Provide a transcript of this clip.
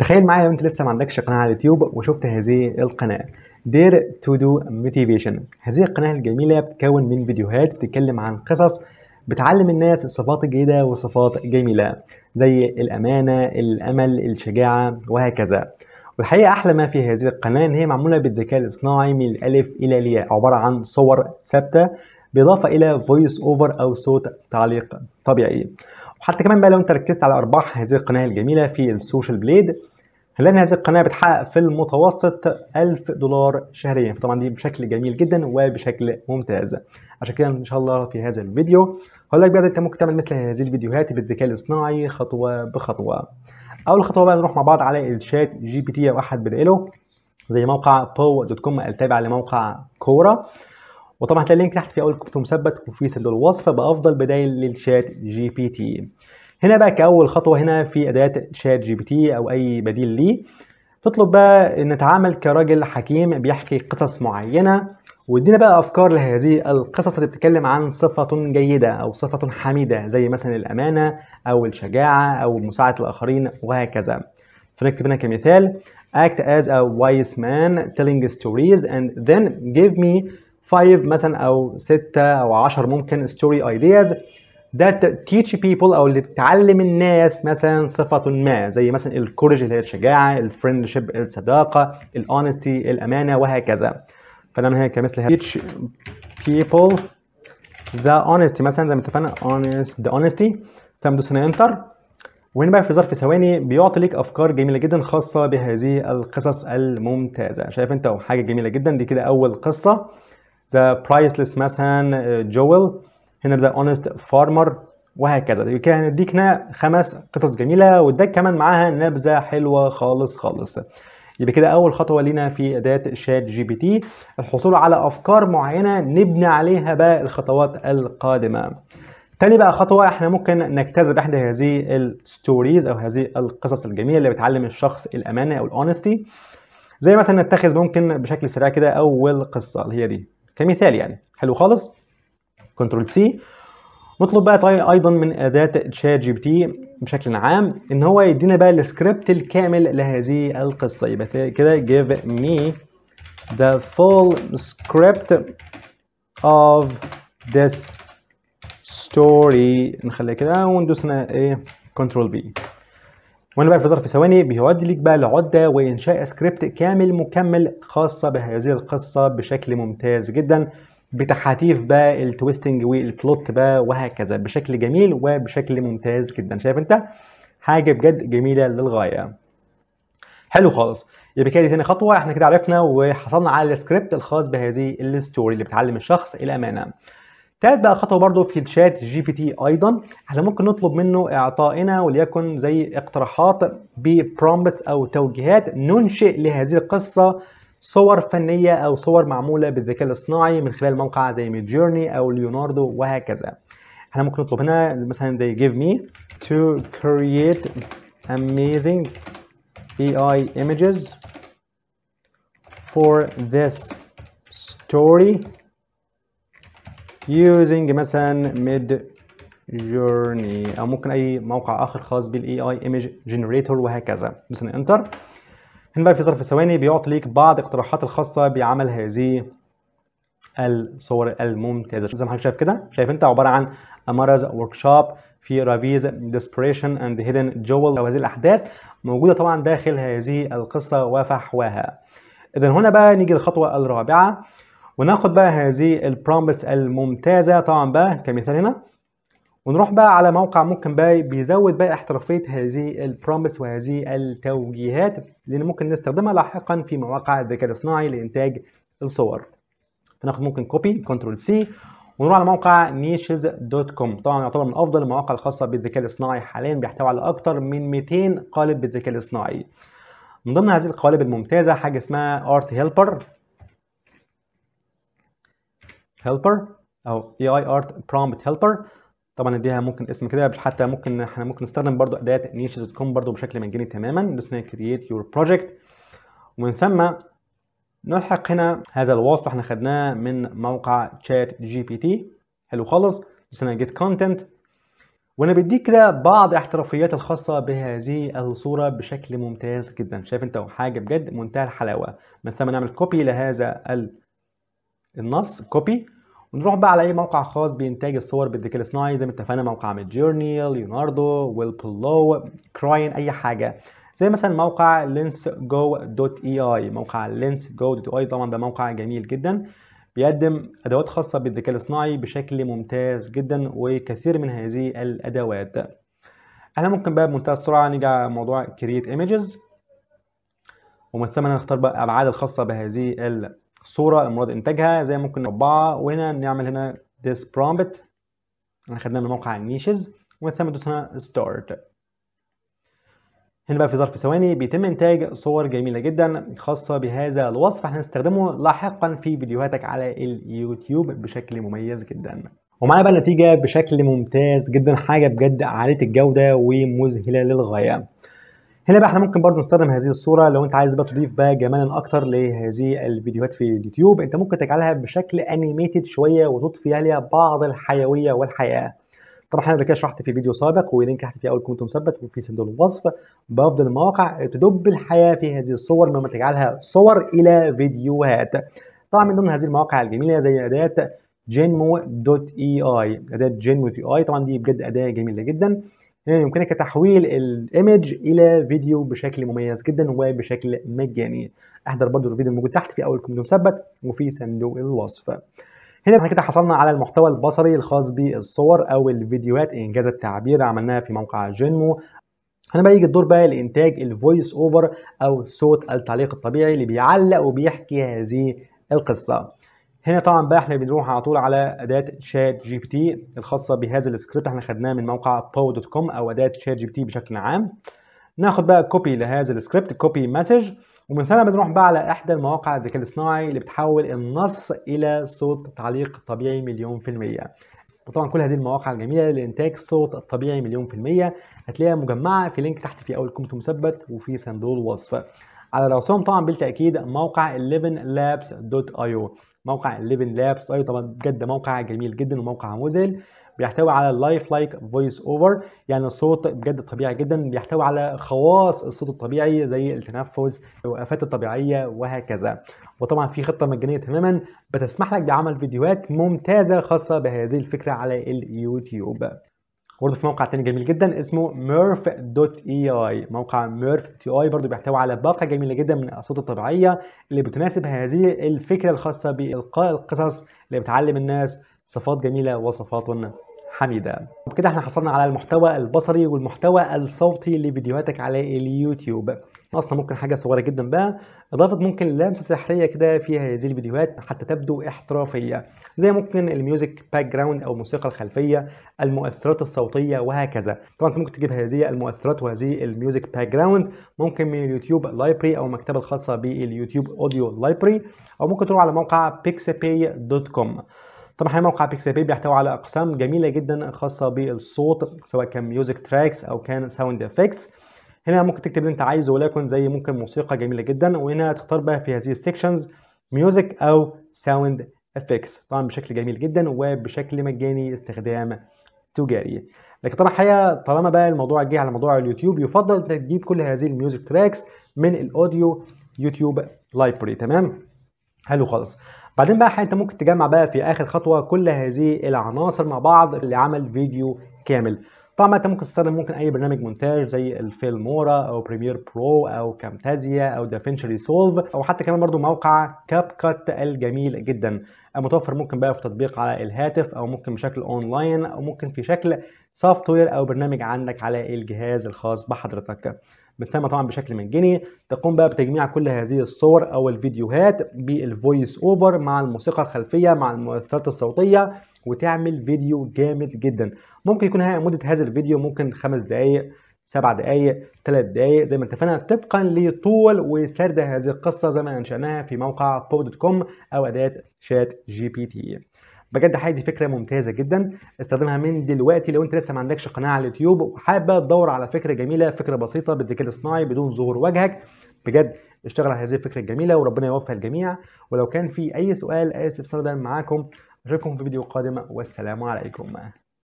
تخيل معايا لو انت لسه ما عندكش قناه على اليوتيوب وشفت هذه القناه دير تو دو موتيفيشن هذه القناه الجميله بتتكون من فيديوهات بتتكلم عن قصص بتعلم الناس الصفات الجيده وصفات جميله زي الامانه الامل الشجاعه وهكذا والحقيقه احلى ما في هذه القناه ان هي معموله بالذكاء الاصطناعي من الالف الى الياء عباره عن صور ثابته بالاضافه الى فويس اوفر او صوت تعليق طبيعي وحتى كمان بقى لو انت ركزت على ارباح هذه القناه الجميله في السوشيال بليد لان هذه القناه بتحقق في المتوسط 1000 دولار شهريا فطبعا دي بشكل جميل جدا وبشكل ممتاز عشان كده ان شاء الله في هذا الفيديو هقول لك بقى انت ممكن تعمل مثل هذه الفيديوهات بالذكاء الاصطناعي خطوه بخطوه اول خطوه بقى نروح مع بعض على الشات جي بي تي او احد بدائله زي موقع بو دوت كوم التابع لموقع كوره وطبعا هتلاقي اللينك تحت في اول كتب مثبت وفي صندوق الوصف بافضل بدائل للشات جي بي تي هنا بقى كأول خطوة هنا في أداة شات جي بي تي أو أي بديل ليه تطلب بقى نتعامل كراجل حكيم بيحكي قصص معينة وادينا بقى أفكار لهذه القصص اللي بتتكلم عن صفة جيدة أو صفة حميدة زي مثلا الأمانة أو الشجاعة أو مساعدة الآخرين وهكذا فنكتب هنا كمثال act as a wise man telling stories and then give me five مثلا أو ستة أو عشر ممكن story ideas ده تيتش بيبل او اللي بتعلم الناس مثلا صفه ما زي مثلا الكورج اللي هي الشجاعه الفريند شيب الصداقه الاونستي الامانه وهكذا فنعمل هنا كمثل هذا teach ذا the مثلا زي ما اتفقنا اونست ذا اونستي تم دوس هنا انتر وهنا بقى في ظرف ثواني بيعطي لك افكار جميله جدا خاصه بهذه القصص الممتازه شايف انت حاجه جميله جدا دي كده اول قصه ذا برايسلس مثلا جويل آه، هنا ذا اونست فارمر وهكذا يبقى كده هنديكنا خمس قصص جميله وده كمان معاها نبذه حلوه خالص خالص يبقى كده اول خطوه لينا في اداه شات جي بي تي الحصول على افكار معينه نبني عليها بقى الخطوات القادمه تاني بقى خطوة احنا ممكن نجتذب احدى هذه الستوريز او هذه القصص الجميلة اللي بتعلم الشخص الامانة او الاونستي زي مثلا نتخذ ممكن بشكل سريع كده اول قصة اللي هي دي كمثال يعني حلو خالص كنترول سي مطلوب بقى ايضا من اداه تشات جي بي تي بشكل عام ان هو يدينا بقى السكريبت الكامل لهذه القصه يبقى كده give me the full script of this story نخليها كده وندوس هنا ايه كنترول في وانا بقى في ظرف ثواني بيودي ليك بقى العده وانشاء سكريبت كامل مكمل خاصه بهذه القصه بشكل ممتاز جدا بتحاتيف بقى التويستنج والبلوت بقى وهكذا بشكل جميل وبشكل ممتاز جدا شايف انت حاجه بجد جميله للغايه حلو خالص يبقى كده ثاني خطوه احنا كده عرفنا وحصلنا على السكريبت الخاص بهذه الستوري اللي بتعلم الشخص الامانه تالت بقى خطوه برضو في الشات جي بي تي ايضا احنا ممكن نطلب منه اعطائنا وليكن زي اقتراحات ببرومبتس او توجيهات ننشئ لهذه القصه صور فنيه او صور معموله بالذكاء الاصطناعي من خلال موقع زي ميدجورني او ليوناردو وهكذا احنا ممكن نطلب هنا مثلا they give me to create amazing AI images for this story using مثلا mid journey او ممكن اي موقع اخر خاص بالاي اي ايمج جنريتور وهكذا مثلا انتر هنا بقى في ظرف ثواني بيعطي ليك بعض اقتراحات الخاصة بعمل هذه الصور الممتازة زي ما حضرتك شايف كده شايف انت عبارة عن امارز ورك شوب في رافيز ديسبريشن اند هيدن جوال او هذه الاحداث موجودة طبعا داخل هذه القصة وفحواها اذا هنا بقى نيجي للخطوة الرابعة وناخد بقى هذه البرومبتس الممتازة طبعا بقى كمثال هنا ونروح بقى على موقع ممكن باي بيزود بقى احترافيه هذه البرومس وهذه التوجيهات لان ممكن نستخدمها لاحقا في مواقع الذكاء الاصطناعي لانتاج الصور فناخد ممكن كوبي كنترول سي ونروح على موقع نيشز دوت كوم طبعا يعتبر من افضل المواقع الخاصه بالذكاء الاصطناعي حاليا بيحتوي على اكتر من 200 قالب بالذكاء الاصطناعي من ضمن هذه القوالب الممتازه حاجه اسمها ارت هيلبر هيلبر او اي اي ارت برومبت هيلبر طبعا اديها ممكن اسم كده حتى ممكن احنا ممكن نستخدم برضو اداه انيش دوت كوم برضو بشكل مجاني تماما دوس هنا كرييت يور بروجكت ومن ثم نلحق هنا هذا الوصف احنا خدناه من موقع شات جي بي تي حلو خالص دوس هنا جيت كونتنت وانا بديك كده بعض احترافيات الخاصه بهذه الصوره بشكل ممتاز جدا شايف انت حاجه بجد منتهى الحلاوه من ثم نعمل كوبي لهذا النص كوبي ونروح بقى على اي موقع خاص بانتاج الصور بالذكاء الاصطناعي زي ما اتفقنا موقع من جيرني ليوناردو ويل بلو كراين اي حاجه زي مثلا موقع لينس جو دوت اي اي موقع لينس جو دوت اي طبعا ده موقع جميل جدا بيقدم ادوات خاصه بالذكاء الاصطناعي بشكل ممتاز جدا وكثير من هذه الادوات احنا ممكن بقى بمنتهى السرعه نيجي على موضوع كرييت ايمجز ومن ثم نختار بقى الابعاد الخاصه بهذه صوره المراد انتاجها زي ممكن اربعه وهنا نعمل هنا this prompt احنا خدناه من موقع النيشز ومن ثم ندوس هنا start هنا بقى في ظرف ثواني بيتم انتاج صور جميله جدا خاصه بهذا الوصف احنا هنستخدمه لاحقا في فيديوهاتك على اليوتيوب بشكل مميز جدا ومعانا بقى النتيجه بشكل ممتاز جدا حاجه بجد عاليه الجوده ومذهله للغايه هنا بقى احنا ممكن برضو نستخدم هذه الصوره لو انت عايز بقى تضيف بقى جمالا اكتر لهذه الفيديوهات في اليوتيوب انت ممكن تجعلها بشكل انيميتد شويه وتضفي عليها بعض الحيويه والحياه طبعا انا كده شرحت في فيديو سابق ولينك تحت في اول كومنت مثبت وفي صندوق الوصف بافضل المواقع تدب الحياه في هذه الصور مما تجعلها صور الى فيديوهات طبعا من ضمن هذه المواقع الجميله زي اداه جينمو دوت اي اي اداه جينمو دوت اي طبعا دي بجد اداه جميله جدا يعني يمكنك تحويل الايمج الى فيديو بشكل مميز جدا وبشكل مجاني احضر برضو الفيديو الموجود تحت في اول كومنت مثبت وفي صندوق الوصف هنا احنا كده حصلنا على المحتوى البصري الخاص بالصور او الفيديوهات انجاز التعبير عملناها في موقع جينمو هنا بقى يجي الدور بقى لانتاج الفويس اوفر او صوت التعليق الطبيعي اللي بيعلق وبيحكي هذه القصه هنا طبعا بقى احنا بنروح على طول على اداه شات جي بي تي الخاصه بهذا السكريبت احنا خدناه من موقع باو دوت كوم او اداه شات جي بي تي بشكل عام ناخد بقى كوبي لهذا السكريبت كوبي مسج ومن ثم بنروح بقى على احدى المواقع الذكاء الاصطناعي اللي بتحول النص الى صوت تعليق طبيعي مليون في الميه وطبعا كل هذه المواقع الجميله لانتاج صوت الطبيعي مليون في الميه هتلاقيها مجمعه في لينك تحت في اول كومنت مثبت وفي صندوق الوصف على راسهم طبعا بالتاكيد موقع 11labs.io موقع الليفن لابس ايوه طبعا بجد موقع جميل جدا وموقع مذهل بيحتوي على اللايف لايك فويس اوفر يعني الصوت بجد طبيعي جدا بيحتوي على خواص الصوت الطبيعي زي التنفس الوقفات الطبيعيه وهكذا وطبعا في خطه مجانيه تماما بتسمح لك بعمل فيديوهات ممتازه خاصه بهذه الفكره على اليوتيوب برضه في موقع تاني جميل جدا اسمه ميرف دوت اي اي موقع ميرف تي اي برضه بيحتوي على باقه جميله جدا من الاصوات الطبيعيه اللي بتناسب هذه الفكره الخاصه بالقاء القصص اللي بتعلم الناس صفات جميله وصفات حميدة وبكده احنا حصلنا على المحتوى البصري والمحتوى الصوتي لفيديوهاتك على اليوتيوب اصلا ممكن حاجه صغيره جدا بقى اضافه ممكن لمسه سحريه كده في هذه الفيديوهات حتى تبدو احترافيه زي ممكن الميوزك باك جراوند او الموسيقى الخلفيه المؤثرات الصوتيه وهكذا طبعا انت ممكن تجيب هذه المؤثرات وهذه الميوزك باك جراوندز ممكن من اليوتيوب لايبري او المكتبه الخاصه باليوتيوب اوديو لايبري او ممكن تروح على موقع pixabay.com طبعا موقع بيكسل بي بيحتوي على اقسام جميله جدا خاصه بالصوت سواء كان ميوزك تراكس او كان ساوند افكتس هنا ممكن تكتب اللي انت عايزه ولكن زي ممكن موسيقى جميله جدا وهنا تختار بقى في هذه السكشنز ميوزك او ساوند افكتس طبعا بشكل جميل جدا وبشكل مجاني استخدام تجاري لكن طبعا الحقيقه طالما بقى الموضوع جه على موضوع اليوتيوب يفضل انك تجيب كل هذه الميوزك تراكس من الاوديو يوتيوب لايبرري تمام حلو خالص بعدين بقى انت ممكن تجمع بقى في اخر خطوه كل هذه العناصر مع بعض لعمل فيديو كامل طبعا انت ممكن تستخدم ممكن اي برنامج مونتاج زي الفيلمورا او بريمير برو او كامتازيا او دافنشي ريسولف او حتى كمان برضو موقع كاب كات الجميل جدا متوفر ممكن بقى في تطبيق على الهاتف او ممكن بشكل اونلاين او ممكن في شكل سوفت وير او برنامج عندك على الجهاز الخاص بحضرتك بتسمى طبعا بشكل مجاني تقوم بقى بتجميع كل هذه الصور او الفيديوهات بالفويس اوفر مع الموسيقى الخلفيه مع المؤثرات الصوتيه وتعمل فيديو جامد جدا ممكن يكون مده هذا الفيديو ممكن خمس دقائق سبع دقائق ثلاث دقائق زي ما اتفقنا طبقا لطول وسرد هذه القصه زي ما انشاناها في موقع بوب دوت كوم او اداه شات جي بي تي بجد حاجه دي فكره ممتازه جدا استخدمها من دلوقتي لو انت لسه ما عندكش قناه على اليوتيوب وحابه تدور على فكره جميله فكره بسيطه بالذكاء الاصطناعي بدون ظهور وجهك بجد اشتغل على هذه الفكره الجميله وربنا يوفق الجميع ولو كان في اي سؤال اسف استفسار معاكم اشوفكم في فيديو قادم والسلام عليكم